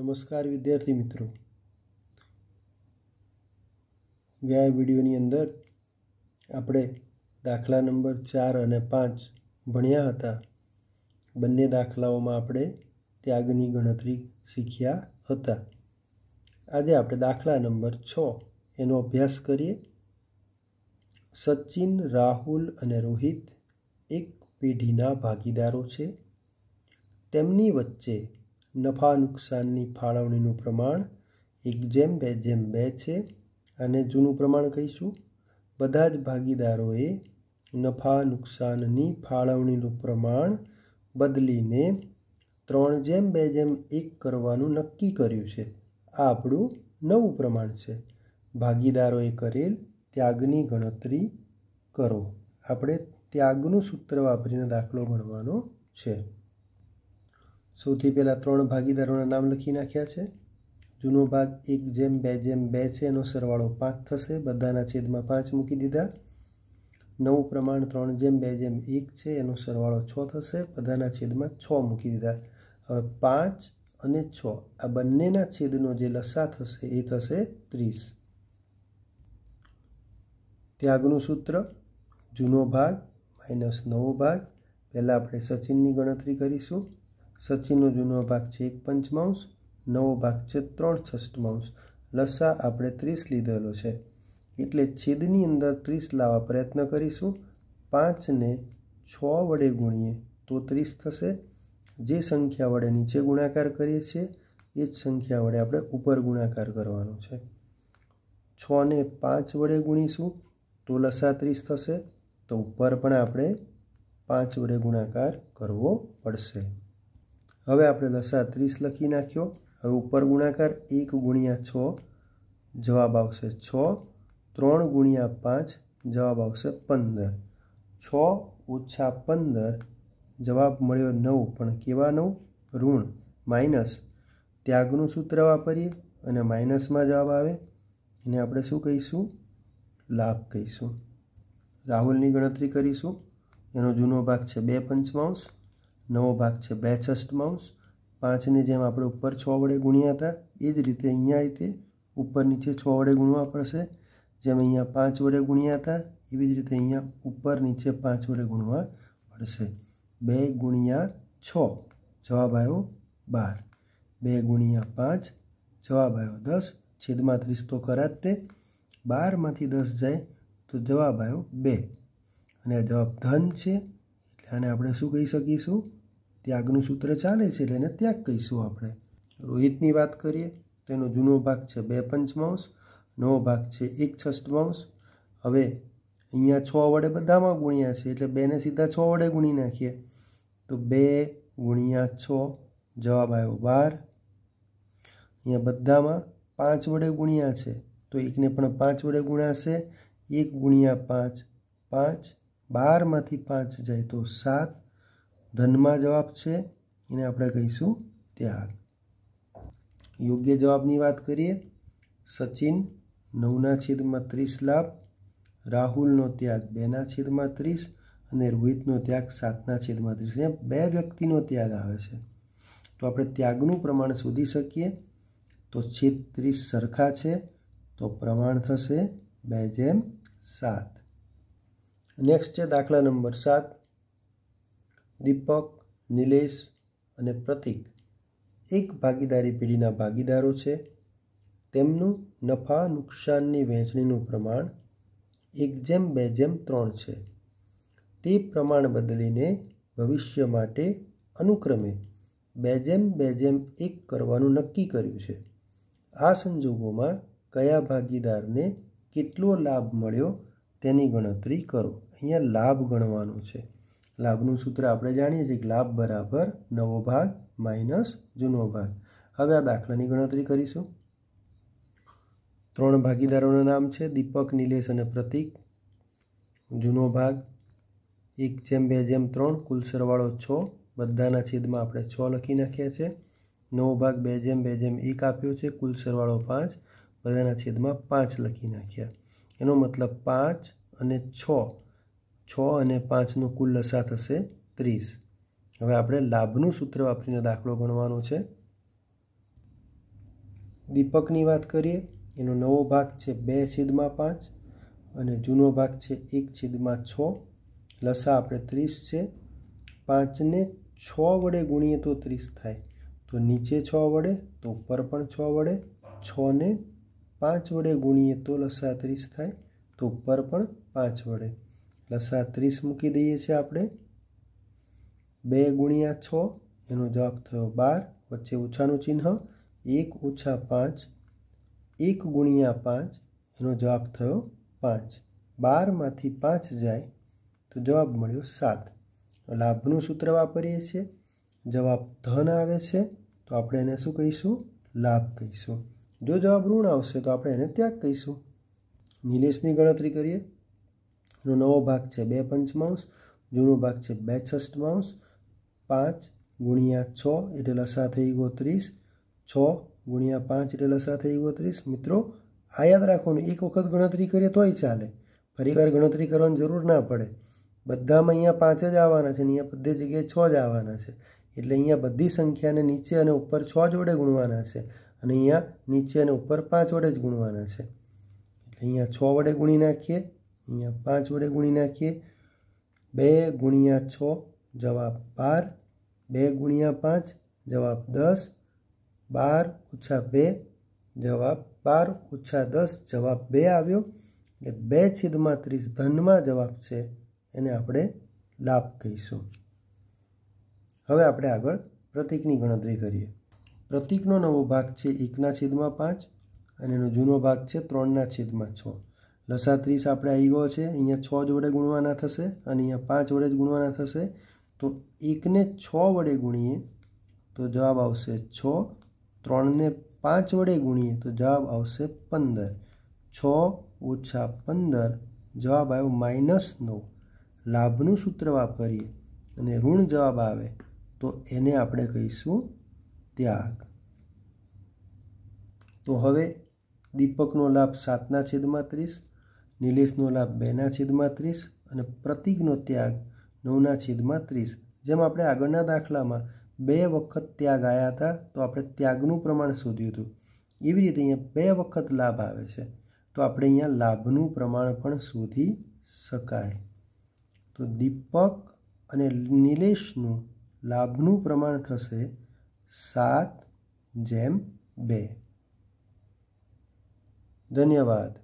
નમસ્કાર વિદ્યાર્થી મિત્રો ગયા વિડીયોની અંદર આપણે દાખલા નંબર ચાર અને પાંચ ભણ્યા હતા બંને દાખલાઓમાં આપણે ત્યાગની ગણતરી શીખ્યા હતા આજે આપણે દાખલા નંબર છ એનો અભ્યાસ કરીએ સચિન રાહુલ અને રોહિત એક પેઢીના ભાગીદારો છે તેમની વચ્ચે નફા નુકસાનની ફાળવણીનું પ્રમાણ એક જેમ બે જેમ બે છે અને જૂનું પ્રમાણ કહીશું બધા જ ભાગીદારોએ નફા નુકસાનની ફાળવણીનું પ્રમાણ બદલીને ત્રણ જેમ બે જેમ એક કરવાનું નક્કી કર્યું છે આ આપણું નવું પ્રમાણ છે ભાગીદારોએ કરેલ ત્યાગની ગણતરી કરો આપણે ત્યાગનું સૂત્ર વાપરીને દાખલો ગણવાનો છે સૌથી પહેલાં ત્રણ ભાગીદારોના નામ લખી નાખ્યા છે જૂનો ભાગ એક જેમ બે જેમ બે છે એનો સરવાળો પાંચ થશે બધાના છેદમાં પાંચ મૂકી દીધા નવું પ્રમાણ ત્રણ જેમ બે જેમ એક છે એનો સરવાળો છ થશે બધાના છેદમાં છ મૂકી દીધા હવે પાંચ અને છ આ બંનેના છેદનો જે લસા થશે એ થશે ત્રીસ ત્યાગનું સૂત્ર જૂનો ભાગ માઇનસ નવો ભાગ પહેલાં આપણે સચિનની ગણતરી કરીશું સચીનો જૂનો ભાગ છે એક પંચમાંશ નવો ભાગ છે ત્રણ છષ્ટમાંશ લસા આપણે ત્રીસ લીધેલો છે એટલે છેદની અંદર ત્રીસ લાવવા પ્રયત્ન કરીશું પાંચને છ વડે ગુણીએ તો ત્રીસ થશે જે સંખ્યા વડે નીચે ગુણાકાર કરીએ છીએ એ જ સંખ્યા વડે આપણે ઉપર ગુણાકાર કરવાનો છે છને પાંચ વડે ગુણીશું તો લસા ત્રીસ થશે તો ઉપર પણ આપણે પાંચ વડે ગુણાકાર કરવો પડશે હવે આપણે લસા ત્રીસ લખી નાખ્યો હવે ઉપર ગુણાકાર એક ગુણ્યા છ જવાબ આવશે છ ત્રણ ગુણ્યા પાંચ જવાબ આવશે પંદર છ ઓછા પંદર જવાબ મળ્યો નવ પણ કેવા નવ ઋણ માઇનસ ત્યાગનું સૂત્ર વાપરીએ અને માઇનસમાં જવાબ આવે એને આપણે શું કહીશું લાભ કહીશું રાહુલની ગણતરી કરીશું એનો જૂનો ભાગ છે બે પંચમાંશ નવો ભાગ છે બેચસ્ટ માઉસ પાંચને જેમ આપણે ઉપર છ વડે ગુણ્યા હતા એ જ રીતે અહીંયા રીતે ઉપર નીચે છ વડે ગુણવા પડશે જેમ અહીંયા પાંચ વડે ગુણ્યા હતા એવી જ રીતે અહીંયા ઉપર નીચે પાંચ વડે ગુણવા પડશે બે ગુણ્યા છ જવાબ આવ્યો બાર બે ગુણ્યા પાંચ જવાબ આવ્યો દસ છેદમાં ત્રીસ તો ખરા જ તે બારમાંથી દસ જાય તો જવાબ આવ્યો બે અને આ જવાબ ધન છે એટલે આપણે શું કહી શકીશું ત્યાગનું સૂત્ર ચાલે છે એટલે એને ત્યાગ કહીશું આપણે રોહિતની વાત કરીએ તેનો જૂનો ભાગ છે બે પંચમાંશ નવો ભાગ છે એક છષ્ટમાંશ હવે અહીંયા છ વડે બધામાં ગુણ્યા છે એટલે બેને સીધા છ વડે ગુણી નાખીએ તો બે ગુણ્યા છ જવાબ આવ્યો બાર અહીંયા બધામાં પાંચ વડે ગુણ્યા છે તો એકને પણ પાંચ વડે ગુણાશે એક ગુણ્યા પાંચ પાંચ બારમાંથી પાંચ જાય તો સાત ધનમાં જવાબ છે એને આપણે કહીશું ત્યાગ યોગ્ય જવાબની વાત કરીએ સચિન નવના છેદમાં ત્રીસ લાભ રાહુલનો ત્યાગ બેના છેદમાં ત્રીસ અને રોહિતનો ત્યાગ સાતના છેદમાં ત્રીસ એ બે વ્યક્તિનો ત્યાગ આવે છે તો આપણે ત્યાગનું પ્રમાણ શોધી શકીએ તો છેદ ત્રીસ સરખા છે તો પ્રમાણ થશે બે જેમ સાત નેક્સ્ટ છે દાખલા નંબર સાત દીપક નિલેશ અને પ્રતિક એક ભાગીદારી પેઢીના ભાગીદારો છે તેમનું નફા નુકસાનની વહેંચણીનું પ્રમાણ એક જેમ બે જેમ ત્રણ છે તે પ્રમાણ બદલીને ભવિષ્ય માટે અનુક્રમે બે જેમ બે જેમ એક કરવાનું નક્કી કર્યું છે આ સંજોગોમાં કયા ભાગીદારને કેટલો લાભ મળ્યો તેની ગણતરી કરો અહીંયા લાભ ગણવાનો છે લાભનું સૂત્ર આપણે જાણીએ છીએ કે લાભ બરાબર નવો ભાગ માઇનસ જૂનો ભાગ હવે આ દાખલાની ગણતરી કરીશું ત્રણ ભાગીદારોના નામ છે દીપક નિલેશ અને પ્રતિક જૂનો ભાગ એક જેમ બે જેમ ત્રણ કુલ સરવાળો છ બધાના છેદમાં આપણે છ લખી નાખ્યા છે નવો ભાગ બે જેમ બે જેમ એક આપ્યો છે કુલ સરવાળો પાંચ બધાના છેદમાં પાંચ લખી નાખ્યા એનો મતલબ પાંચ અને છ છ અને પાંચનો કુલ લસા થશે ત્રીસ હવે આપણે લાભનું સૂત્ર વાપરીને દાખલો ગણવાનો છે દીપકની વાત કરીએ એનો નવો ભાગ છે બે છેદમાં પાંચ અને જૂનો ભાગ છે એક છેદમાં છ લસા આપણે ત્રીસ છે પાંચને છ વડે ગુણીએ તો ત્રીસ થાય તો નીચે છ વડે તો ઉપર પણ છ વડે છને પાંચ વડે ગુણીએ તો લસા ત્રીસ થાય તો ઉપર પણ પાંચ વડે એટલે સા ત્રીસ મૂકી દઈએ છીએ આપણે બે ગુણ્યા છ એનો જવાબ થયો બાર વચ્ચે ઓછાનું ચિહ્ન એક ઓછા પાંચ એક ગુણ્યા પાંચ એનો જવાબ થયો પાંચ બારમાંથી પાંચ જાય તો જવાબ મળ્યો સાત લાભનું સૂત્ર વાપરીએ છીએ જવાબ ધન આવે છે તો આપણે એને શું કહીશું લાભ કહીશું જો જવાબ ઋણ આવશે તો આપણે એને ત્યાગ કહીશું નિલેશની ગણતરી કરીએ એનો નવો ભાગ છે બે પંચમાંશ જૂનો ભાગ છે બે ષષ્ટમાંશ પાંચ ગુણ્યા છ એટલે લસા થઈ ગયો ત્રીસ છ ગુણ્યા પાંચ એટલે લસા થઈ ગયો ત્રીસ મિત્રો આ યાદ રાખવાનું એક વખત ગણતરી કરીએ તોય ચાલે ફરીવાર ગણતરી કરવાની જરૂર ના પડે બધામાં અહીંયા પાંચ જ આવવાના છે અને અહીંયા બધે જગ્યાએ છ જ આવવાના છે એટલે અહીંયા બધી સંખ્યાને નીચે અને ઉપર છ જ વડે ગુણવાના છે અને અહીંયા નીચે અને ઉપર પાંચ વડે જ ગુણવાના છે એટલે અહીંયા છ વડે ગુણી નાખીએ અહીંયા પાંચ વડે ગુણી નાખીએ બે ગુણ્યા છ જવાબ બાર બે ગુણ્યા પાંચ જવાબ દસ બાર ઓછા બે જવાબ બાર ઓછા દસ જવાબ બે આવ્યો એટલે બે છેદમાં ત્રીસ ધનમાં જવાબ છે એને આપણે લાભ કહીશું હવે આપણે આગળ પ્રતિકની ગણતરી કરીએ પ્રતિકનો નવો ભાગ છે એકના છેદમાં પાંચ અને એનો જૂનો ભાગ છે ત્રણના છેદમાં છ લસા ત્રીસ આપણે આવી ગયો છે અહીંયા છ જ વડે ગુણવાના થશે અને અહીંયા પાંચ વડે જ ગુણવાના થશે તો એકને છ વડે ગુણીએ તો જવાબ આવશે છ ત્રણને પાંચ વડે ગુણીએ તો જવાબ આવશે પંદર છ ઓછા પંદર જવાબ આવ્યો માઇનસ નવ લાભનું સૂત્ર વાપરીએ અને ઋણ જવાબ આવે તો એને આપણે કહીશું ત્યાગ તો હવે દીપકનો લાભ સાતના છેદમાં ત્રીસ નિલેશનો લાભ બેના છેદમાં ત્રીસ અને પ્રતિકનો ત્યાગ નવના છેદમાં ત્રીસ જેમ આપણે આગળના દાખલામાં બે વખત ત્યાગ આવ્યા હતા તો આપણે ત્યાગનું પ્રમાણ શોધ્યું હતું એવી રીતે અહીંયા બે વખત લાભ આવે છે તો આપણે અહીંયા લાભનું પ્રમાણ પણ શોધી શકાય તો દીપક અને નિલેશનું લાભનું પ્રમાણ થશે સાત જેમ બે ધન્યવાદ